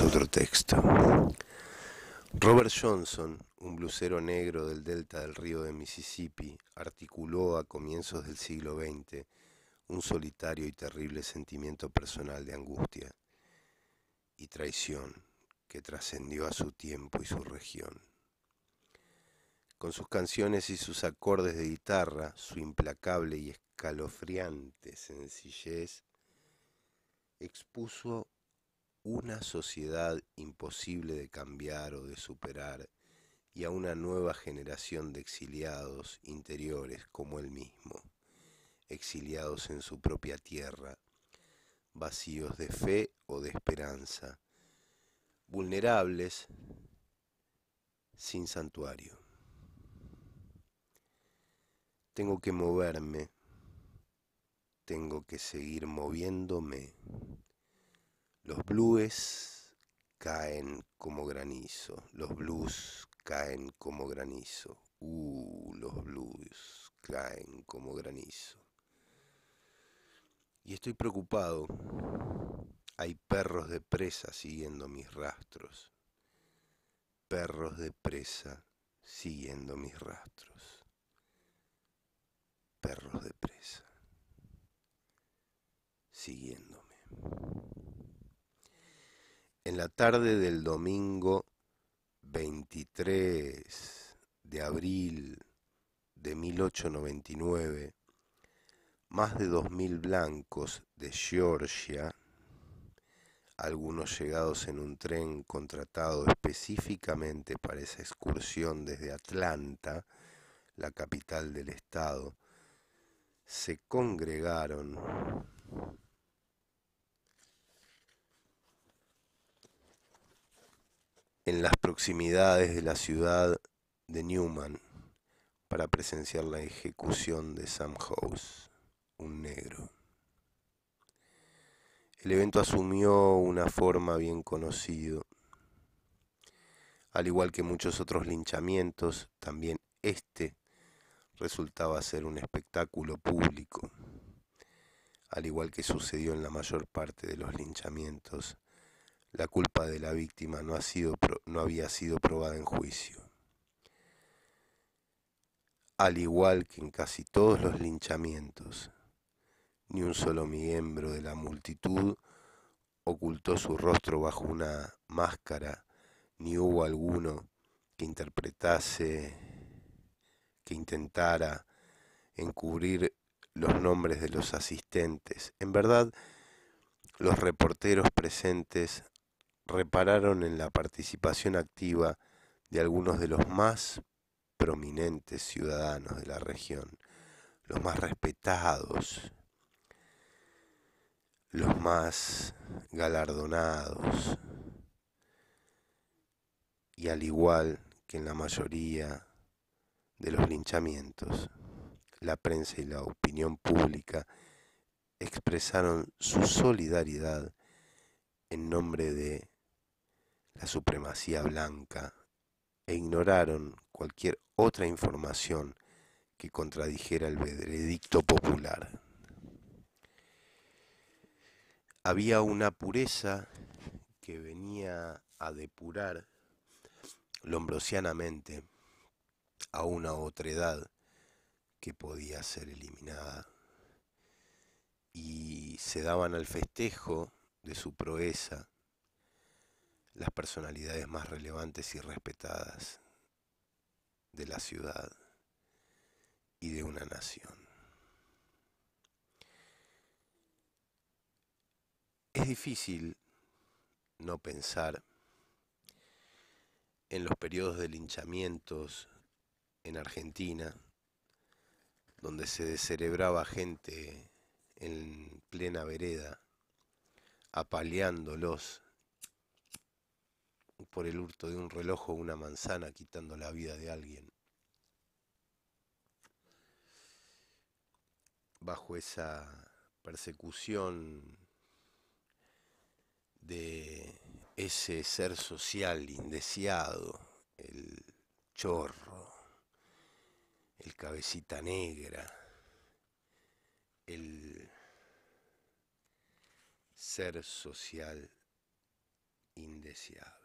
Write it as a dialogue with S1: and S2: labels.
S1: otro texto. Robert Johnson, un blusero negro del delta del río de Mississippi, articuló a comienzos del siglo XX un solitario y terrible sentimiento personal de angustia y traición que trascendió a su tiempo y su región. Con sus canciones y sus acordes de guitarra, su implacable y escalofriante sencillez, expuso una sociedad imposible de cambiar o de superar y a una nueva generación de exiliados interiores como él mismo, exiliados en su propia tierra, vacíos de fe o de esperanza, vulnerables, sin santuario. Tengo que moverme, tengo que seguir moviéndome los blues caen como granizo, los blues caen como granizo. Uh, los blues caen como granizo. Y estoy preocupado. Hay perros de presa siguiendo mis rastros. Perros de presa siguiendo mis rastros. Perros de presa siguiéndome en la tarde del domingo 23 de abril de 1899, más de 2.000 blancos de Georgia, algunos llegados en un tren contratado específicamente para esa excursión desde Atlanta, la capital del estado, se congregaron en las proximidades de la ciudad de Newman para presenciar la ejecución de Sam House, un negro. El evento asumió una forma bien conocida. Al igual que muchos otros linchamientos, también este resultaba ser un espectáculo público, al igual que sucedió en la mayor parte de los linchamientos la culpa de la víctima no, ha sido, no había sido probada en juicio. Al igual que en casi todos los linchamientos, ni un solo miembro de la multitud ocultó su rostro bajo una máscara, ni hubo alguno que interpretase, que intentara encubrir los nombres de los asistentes. En verdad, los reporteros presentes repararon en la participación activa de algunos de los más prominentes ciudadanos de la región, los más respetados, los más galardonados, y al igual que en la mayoría de los linchamientos, la prensa y la opinión pública expresaron su solidaridad en nombre de la supremacía blanca e ignoraron cualquier otra información que contradijera el veredicto popular. Había una pureza que venía a depurar lombrosianamente a una otredad que podía ser eliminada. Y se daban al festejo de su proeza las personalidades más relevantes y respetadas de la ciudad y de una nación. Es difícil no pensar en los periodos de linchamientos en Argentina, donde se descerebraba gente en plena vereda, apaleándolos por el hurto de un reloj o una manzana quitando la vida de alguien. Bajo esa persecución de ese ser social indeseado, el chorro, el cabecita negra, el ser social indeseado.